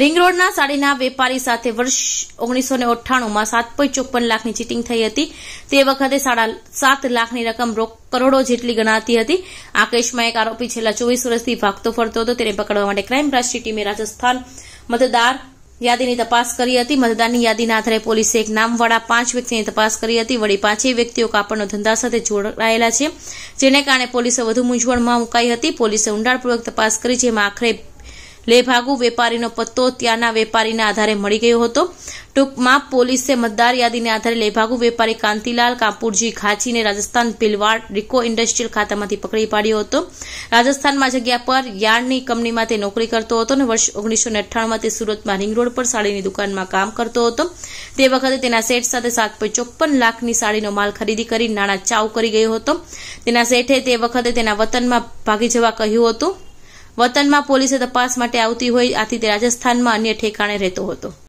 ring રોડના સાડીના વેપારી સાથે વર્ષ ઓગણીસો ને અઠ્ઠાણુંમાં સાત પોઈન્ટ ચોપ્પન લાખની ચીટિંગ થઈ હતી તે વખતે સાડા સાત લાખની રકમ કરોડો જેટલી ગણાતી હતી આ કેસમાં એક આરોપી છેલ્લા ચોવીસ વર્ષથી ભાગતો ફરતો હતો તેને પકડવા માટે ક્રાઇમ બ્રાન્ચની ટીમે રાજસ્થાન મતદાર યાદીની તપાસ કરી હતી મતદારની યાદીના આધારે પોલીસે એક નામવાળા પાંચ વ્યક્તિની તપાસ કરી હતી વળી પાંચેય વ્યક્તિઓ કાપડનો ધંધા સાથે જોડાયેલા છે જેને કારણે પોલીસે વધુ મૂંઝવણમાં મુકાઈ હતી પોલીસે ઊંડાણપૂર્વક તપાસ કરી જેમાં આખરે લેભાગુ વેપારીનો પત્તો ત્યાંના વેપારીના આધારે મળી ગયો હતો ટૂંકમાં પોલીસે મતદાર યાદીને આધારે લેભાગુ વેપારી કાંતિલાલ કાપુરજી ખાંચીને રાજસ્થાન ભીલવાડ રિકો ઇન્ડસ્ટ્રીયલ ખાતામાંથી પકડી પાડ્યો હતો રાજસ્થાનમાં જગ્યા પર યાર્ડની કંપનીમાં તે નોકરી કરતો હતો અને વર્ષ ઓગણીસો અઠ્ઠાણુંમાં તે સુરતમાં રિંગ પર સાડીની દુકાનમાં કામ કરતો હતો તે વખતે તેના સેઠ સાથે સાત ચોપ્પન લાખની સાડીનો માલ ખરીદી કરી નાણાં ચાવ કરી ગયો હતો તેના શેઠે તે વખતે તેના વતનમાં ભાગી જવા કહ્યું હતું વતનમાં પોલીસે તપાસ માટે આવતી હોય આથી તે રાજસ્થાનમાં અન્ય ઠેકાણે રહેતો હતો